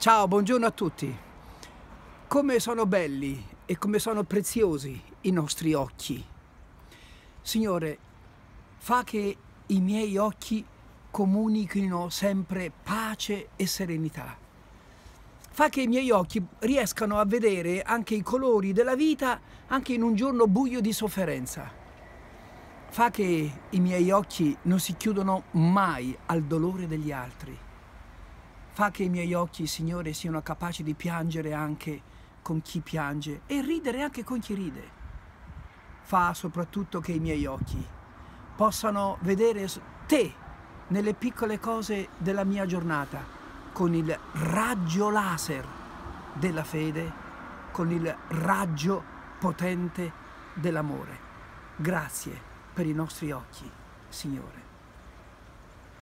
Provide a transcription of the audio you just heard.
Ciao, buongiorno a tutti. Come sono belli e come sono preziosi i nostri occhi. Signore, fa che i miei occhi comunichino sempre pace e serenità. Fa che i miei occhi riescano a vedere anche i colori della vita anche in un giorno buio di sofferenza. Fa che i miei occhi non si chiudono mai al dolore degli altri Fa che i miei occhi, Signore, siano capaci di piangere anche con chi piange e ridere anche con chi ride. Fa soprattutto che i miei occhi possano vedere te nelle piccole cose della mia giornata con il raggio laser della fede, con il raggio potente dell'amore. Grazie per i nostri occhi, Signore.